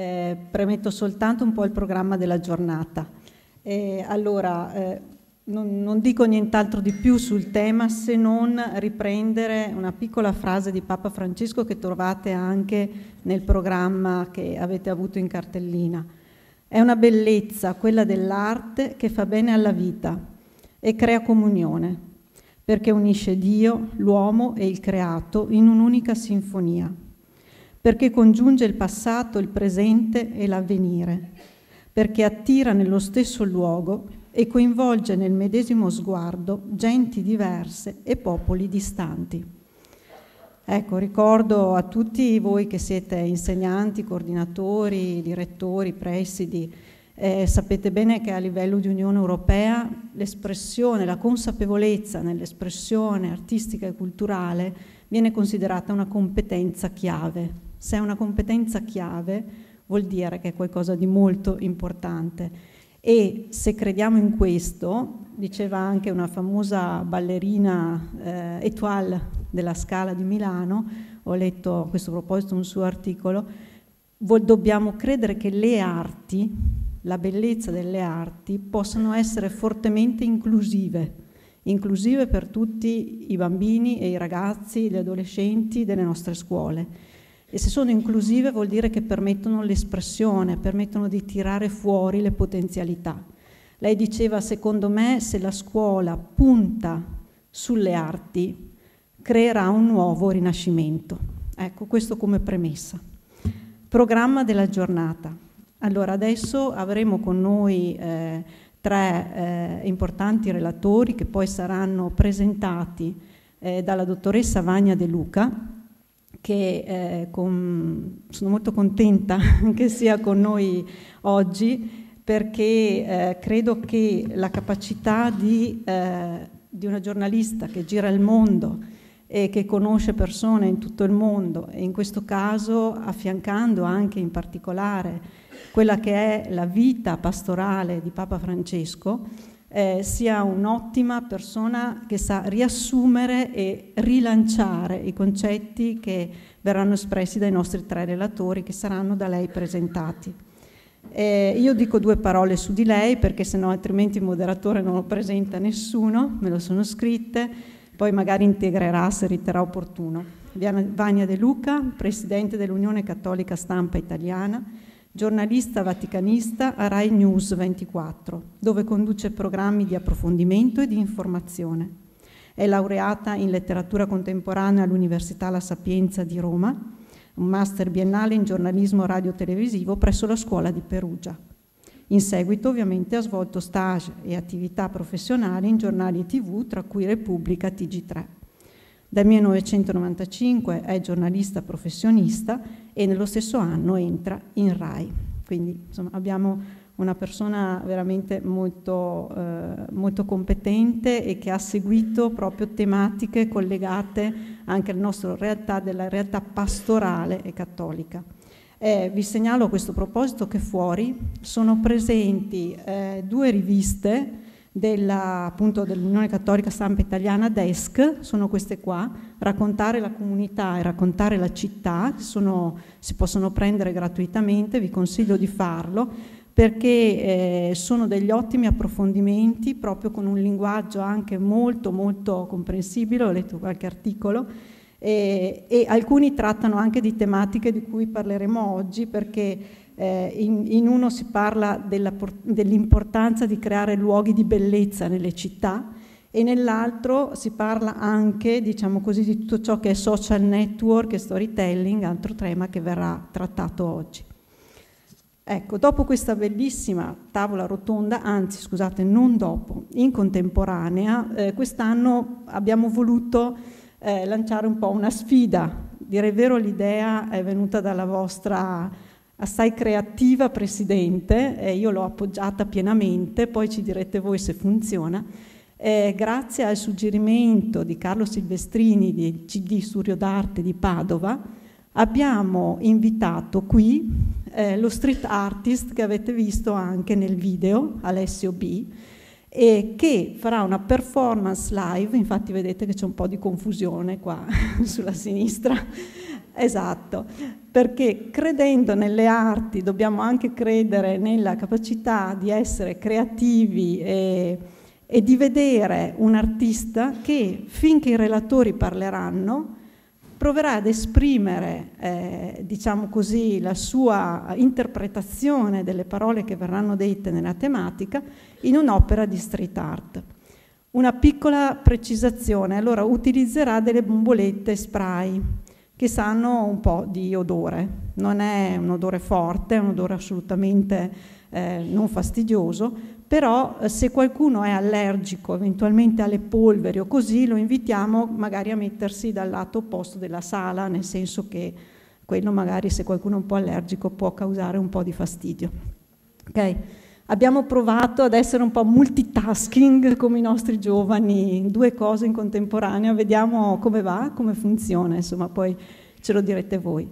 eh, premetto soltanto un po' il programma della giornata. Eh, allora, eh, non, non, dico nient'altro di più sul tema se non riprendere una piccola frase di Papa Francesco che trovate anche nel programma che avete avuto in cartellina. È una bellezza quella dell'arte che fa bene alla vita e crea comunione, perché unisce Dio, l'uomo e il creato in un'unica sinfonia perché congiunge il passato, il presente e l'avvenire, perché attira nello stesso luogo e coinvolge nel medesimo sguardo genti diverse e popoli distanti. Ecco, ricordo a tutti voi che siete insegnanti, coordinatori, direttori, presidi, eh, sapete bene che a livello di Unione Europea l'espressione, la consapevolezza nell'espressione artistica e culturale viene considerata una competenza chiave se è una competenza chiave vuol dire che è qualcosa di molto importante e se crediamo in questo, diceva anche una famosa ballerina eh, Etoile della Scala di Milano, ho letto a questo proposito un suo articolo, dobbiamo credere che le arti, la bellezza delle arti, possano essere fortemente inclusive, inclusive per tutti i bambini e i ragazzi, gli adolescenti delle nostre scuole e se sono inclusive vuol dire che permettono l'espressione, permettono di tirare fuori le potenzialità. Lei diceva, secondo me, se la scuola punta sulle arti, creerà un nuovo rinascimento. Ecco, questo come premessa. Programma della giornata. Allora, adesso avremo con noi eh, tre eh, importanti relatori che poi saranno presentati eh, dalla dottoressa Vagna De Luca che eh, con, sono molto contenta che sia con noi oggi perché eh, credo che la capacità di, eh, di, una giornalista che gira il mondo e che conosce persone in tutto il mondo e in questo caso affiancando anche in particolare quella che è la vita pastorale di Papa Francesco, eh, sia un'ottima persona che sa riassumere e rilanciare i concetti che verranno espressi dai nostri tre relatori che saranno da lei presentati. Eh, io dico due parole su di lei perché sennò altrimenti il moderatore non lo presenta nessuno, me lo sono scritte, poi magari integrerà se riterrà opportuno. Vania De Luca, Presidente dell'Unione Cattolica Stampa Italiana, giornalista vaticanista a Rai News 24, dove conduce programmi di approfondimento e di informazione. È laureata in letteratura contemporanea all'Università La Sapienza di Roma, un master biennale in giornalismo radiotelevisivo presso la Scuola di Perugia. In seguito ovviamente ha svolto stage e attività professionali in giornali e tv, tra cui Repubblica TG3. Dal 1995 è giornalista professionista e nello stesso anno entra in RAI. Quindi insomma, abbiamo una persona veramente molto, eh, molto, competente e che ha seguito proprio tematiche collegate anche alla nostra realtà, della realtà pastorale e cattolica. Eh, vi segnalo a questo proposito che fuori sono presenti eh, due riviste della, appunto, dell'Unione Cattolica Stampa Italiana Desk, sono queste qua, raccontare la comunità e raccontare la città, sono, si possono prendere gratuitamente, vi consiglio di farlo, perché eh, sono degli ottimi approfondimenti proprio con un linguaggio anche molto molto comprensibile, ho letto qualche articolo, e, eh, e alcuni trattano anche di tematiche di cui parleremo oggi perché eh, in, in, uno si parla dell'importanza di creare luoghi di bellezza nelle città e nell'altro si parla anche, diciamo così, di tutto ciò che è social network e storytelling, altro tema che verrà trattato oggi. Ecco, dopo questa bellissima tavola rotonda, anzi scusate, non dopo, in contemporanea, eh, quest'anno abbiamo voluto eh, lanciare un po' una sfida. Dire vero, l'idea è venuta dalla vostra assai creativa presidente, eh, io l'ho appoggiata pienamente, poi ci direte voi se funziona. Eh, grazie al suggerimento di Carlo Silvestrini di CD Studio d'Arte di Padova, abbiamo invitato qui eh, lo street artist che avete visto anche nel video, Alessio B, e che farà una performance live, infatti vedete che c'è un po' di confusione qua sulla sinistra, Esatto, perché credendo nelle arti dobbiamo anche credere nella capacità di essere creativi e, e di vedere un artista che finché i relatori parleranno proverà ad esprimere, eh, diciamo così, la sua interpretazione delle parole che verranno dette nella tematica in un'opera di street art. Una piccola precisazione, allora utilizzerà delle bombolette spray che sanno un po' di odore. Non è un odore forte, è un odore assolutamente eh, non fastidioso, però eh, se qualcuno è allergico eventualmente alle polveri o così, lo invitiamo magari a mettersi dal lato opposto della sala, nel senso che quello magari se qualcuno è un po' allergico può causare un po' di fastidio. Okay? Abbiamo provato ad essere un po' multitasking come i nostri giovani, due cose in contemporanea, vediamo come va, come funziona, insomma, poi ce lo direte voi.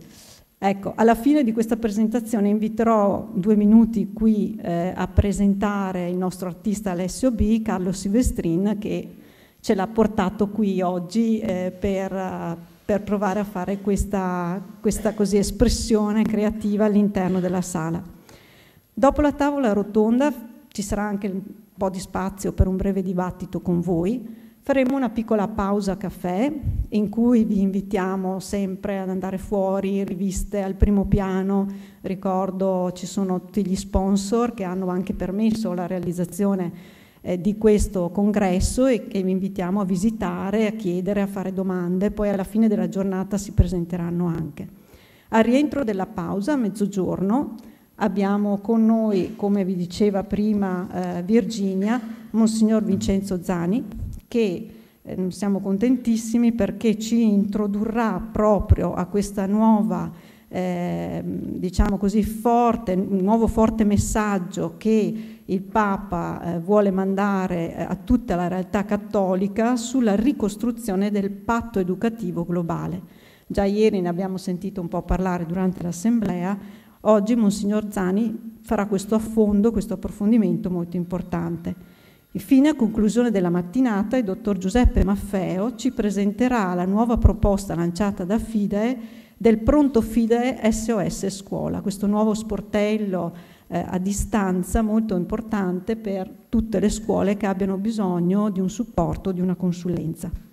Ecco, alla fine di questa presentazione inviterò due minuti qui eh, a presentare il nostro artista Alessio B, Carlo Silvestrin, che ce l'ha portato qui oggi eh, per, per, provare a fare questa, questa espressione creativa all'interno della sala. Dopo la tavola rotonda ci sarà anche un po' di spazio per un breve dibattito con voi. Faremo una piccola pausa caffè in cui vi invitiamo sempre ad andare fuori, riviste al primo piano. Ricordo ci sono tutti gli sponsor che hanno anche permesso la realizzazione eh, di questo congresso e che vi invitiamo a visitare, a chiedere, a fare domande. Poi alla fine della giornata si presenteranno anche. Al rientro della pausa, a mezzogiorno, Abbiamo con noi, come vi diceva prima eh, Virginia, Monsignor Vincenzo Zani, che eh, siamo contentissimi perché ci introdurrà proprio a questa nuova, eh, diciamo così, forte, nuovo forte messaggio che il Papa eh, vuole mandare eh, a tutta la realtà cattolica sulla ricostruzione del patto educativo globale. Già ieri ne abbiamo sentito un po' parlare durante l'assemblea, Oggi Monsignor Zani farà questo affondo, questo approfondimento molto importante. Infine, a conclusione della mattinata, il dottor Giuseppe Maffeo ci presenterà la nuova proposta lanciata da FIDE del pronto FIDE SOS Scuola, questo nuovo sportello eh, a distanza molto importante per tutte le scuole che abbiano bisogno di un supporto, di una consulenza.